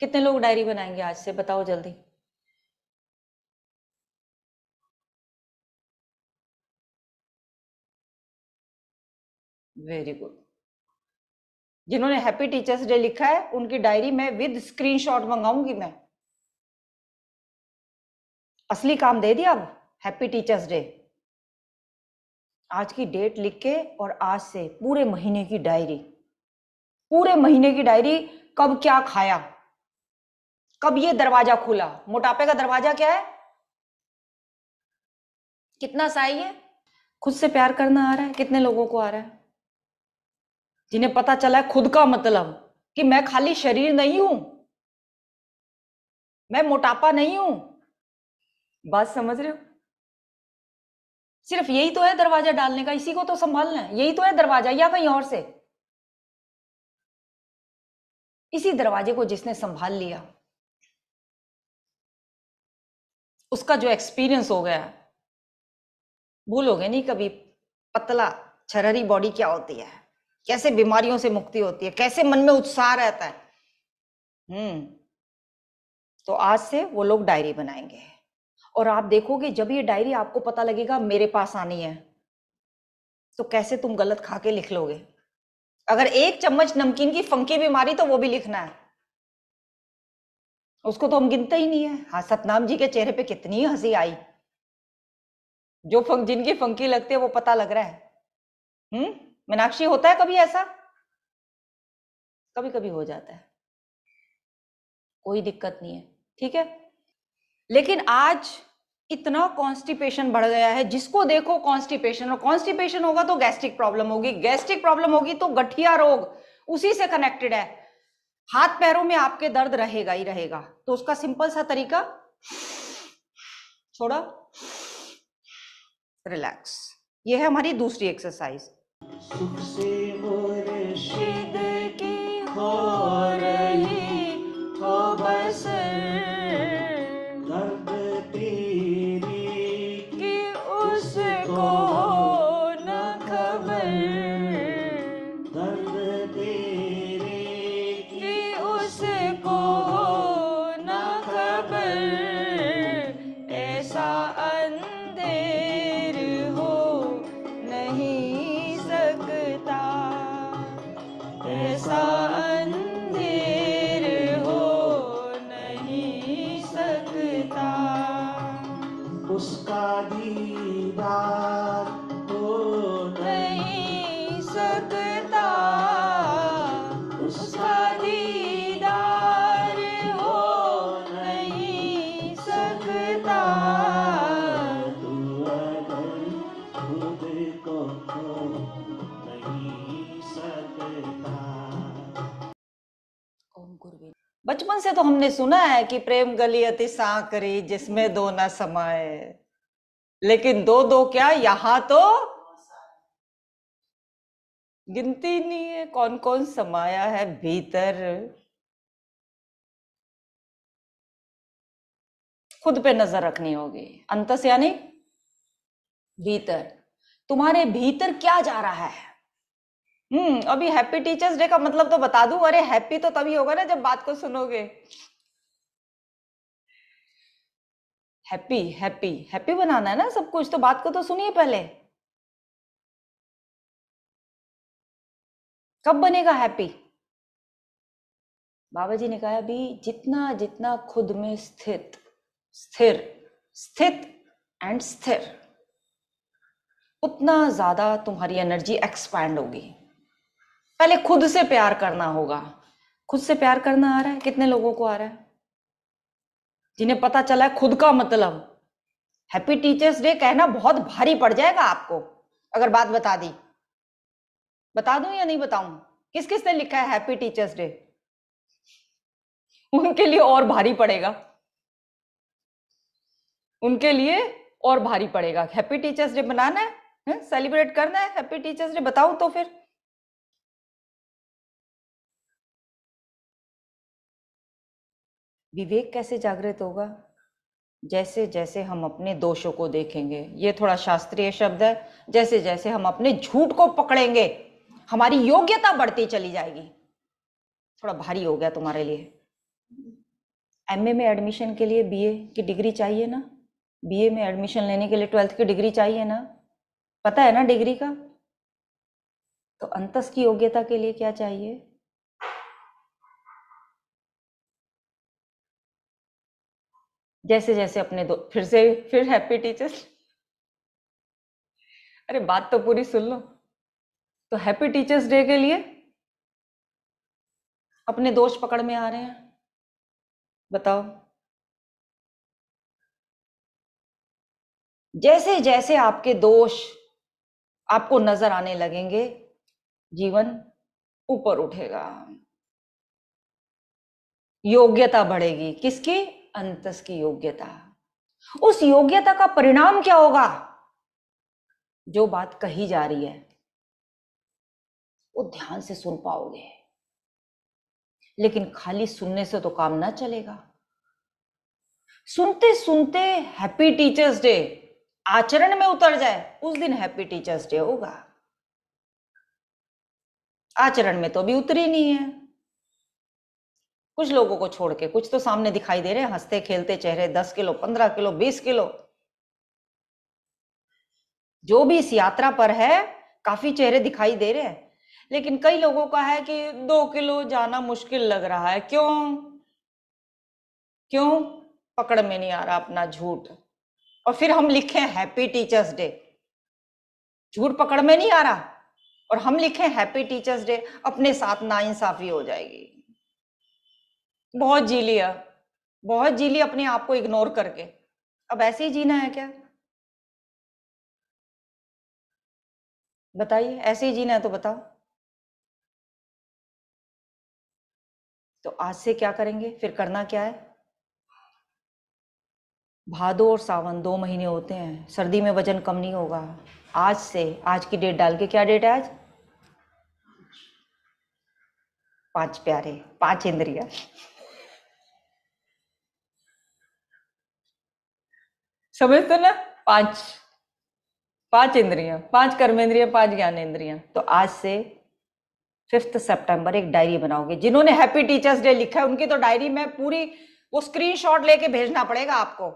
कितने लोग डायरी बनाएंगे आज से बताओ जल्दी वेरी गुड जिन्होंने हैप्पी टीचर्स डे लिखा है उनकी डायरी में विद स्क्रीनशॉट मंगाऊंगी मैं असली काम दे दिया अब हैप्पी टीचर्स डे आज की डेट लिख के और आज से पूरे महीने की डायरी पूरे महीने की डायरी कब क्या खाया कब ये दरवाजा खुला मोटापे का दरवाजा क्या है कितना साई है खुद से प्यार करना आ रहा है कितने लोगों को आ रहा है जिन्हें पता चला है खुद का मतलब कि मैं खाली शरीर नहीं हूं मैं मोटापा नहीं हूं बात समझ रहे हो सिर्फ यही तो है दरवाजा डालने का इसी को तो संभालना है यही तो है दरवाजा या कहीं और से इसी दरवाजे को जिसने संभाल लिया उसका जो एक्सपीरियंस हो गया भूलोगे नहीं कभी पतला छरहरी बॉडी क्या होती है कैसे बीमारियों से मुक्ति होती है कैसे मन में उत्साह रहता है हम्म तो आज से वो लोग डायरी बनाएंगे और आप देखोगे जब ये डायरी आपको पता लगेगा मेरे पास आनी है तो कैसे तुम गलत खा के लिख लोगे अगर एक चम्मच नमकीन की फंकी बीमारी तो वो भी लिखना है उसको तो हम गिनते ही नहीं है हाँ सतनाम जी के चेहरे पे कितनी हंसी आई जो फंक जिनके फंकी लगते हैं वो पता लग रहा है हम्म मीनाक्षी होता है कभी ऐसा कभी कभी हो जाता है कोई दिक्कत नहीं है ठीक है लेकिन आज इतना कॉन्स्टिपेशन बढ़ गया है जिसको देखो कॉन्स्टिपेशन और कॉन्स्टिपेशन होगा तो गैस्ट्रिक प्रॉब्लम होगी गैस्ट्रिक प्रॉब्लम होगी तो गठिया रोग उसी से कनेक्टेड है हाथ पैरों में आपके दर्द रहेगा ही रहेगा तो उसका सिंपल सा तरीका छोड़ा रिलैक्स ये है हमारी दूसरी एक्सरसाइज सुख से हो रही हो बसर बचपन से तो हमने सुना है कि प्रेम गली अति सा करी जिसमें दो न समाये लेकिन दो दो क्या यहां तो गिनती नहीं है कौन कौन समाया है भीतर खुद पे नजर रखनी होगी अंतस यानी भीतर तुम्हारे भीतर क्या जा रहा है हम्म अभी हैप्पी टीचर्स डे का मतलब तो बता दूं अरे हैप्पी तो तभी होगा ना जब बात को सुनोगे हैप्पी हैप्पी हैप्पी बनाना है ना सब कुछ तो बात को तो सुनिए पहले कब बनेगा हैप्पी बाबा जी ने कहा अभी जितना जितना खुद में स्थित स्थिर स्थित एंड स्थिर उतना ज्यादा तुम्हारी एनर्जी एक्सपैंड होगी पहले खुद से प्यार करना होगा खुद से प्यार करना आ रहा है कितने लोगों को आ रहा है जिन्हें पता चला है खुद का मतलब हैप्पी टीचर्स डे कहना बहुत भारी पड़ जाएगा आपको अगर बात बता दी बता दूं या नहीं बताऊं किस किस ने लिखा है हैप्पी टीचर्स डे उनके लिए और भारी पड़ेगा उनके लिए और भारी पड़ेगा हैप्पी टीचर्स डे बनाना है सेलिब्रेट करना है हैप्पी टीचर्स डे बताऊं तो फिर विवेक कैसे जागृत होगा जैसे जैसे हम अपने दोषों को देखेंगे ये थोड़ा शास्त्रीय शब्द है जैसे जैसे हम अपने झूठ को पकड़ेंगे हमारी योग्यता बढ़ती चली जाएगी थोड़ा भारी हो गया तुम्हारे लिए एमए में एडमिशन के लिए बीए की डिग्री चाहिए ना बीए में एडमिशन लेने के लिए ट्वेल्थ की डिग्री चाहिए ना पता है ना डिग्री का तो अंतस की योग्यता के लिए क्या चाहिए जैसे जैसे अपने दो फिर से फिर हैप्पी टीचर्स अरे बात तो पूरी सुन लो तो हैप्पी टीचर्स डे के लिए अपने दोष पकड़ में आ रहे हैं बताओ जैसे जैसे आपके दोष आपको नजर आने लगेंगे जीवन ऊपर उठेगा योग्यता बढ़ेगी किसकी अंतस की योग्यता उस योग्यता का परिणाम क्या होगा जो बात कही जा रही है वो ध्यान से सुन पाओगे लेकिन खाली सुनने से तो काम ना चलेगा सुनते सुनते हैप्पी टीचर्स डे आचरण में उतर जाए उस दिन हैप्पी टीचर्स डे होगा आचरण में तो भी उतरी नहीं है कुछ लोगों को छोड़ के कुछ तो सामने दिखाई दे रहे हैं हंसते खेलते चेहरे दस किलो पंद्रह किलो बीस किलो जो भी इस यात्रा पर है काफी चेहरे दिखाई दे रहे हैं लेकिन कई लोगों का है कि दो किलो जाना मुश्किल लग रहा है क्यों क्यों पकड़ में नहीं आ रहा अपना झूठ और फिर हम लिखे हैप्पी टीचर्स डे झूठ पकड़ में नहीं आ रहा और हम लिखे हैप्पी टीचर्स डे अपने साथ नाइंसाफी हो जाएगी बहुत जी लिया बहुत जी लिया अपने आप को इग्नोर करके अब ऐसे ही जीना है क्या बताइए ऐसे ही जीना है तो बताओ तो आज से क्या करेंगे फिर करना क्या है भादो और सावन दो महीने होते हैं सर्दी में वजन कम नहीं होगा आज से आज की डेट डाल के क्या डेट है आज पांच प्यारे पांच इंद्रिया समझते तो ना पांच पांच इंद्रियां पांच कर्मेंद्रियां पांच इंद्रिया तो आज से फिफ्थ सितंबर एक डायरी बनाओगे जिन्होंने हैप्पी टीचर्स डे लिखा है उनकी तो डायरी में पूरी वो स्क्रीनशॉट लेके भेजना पड़ेगा आपको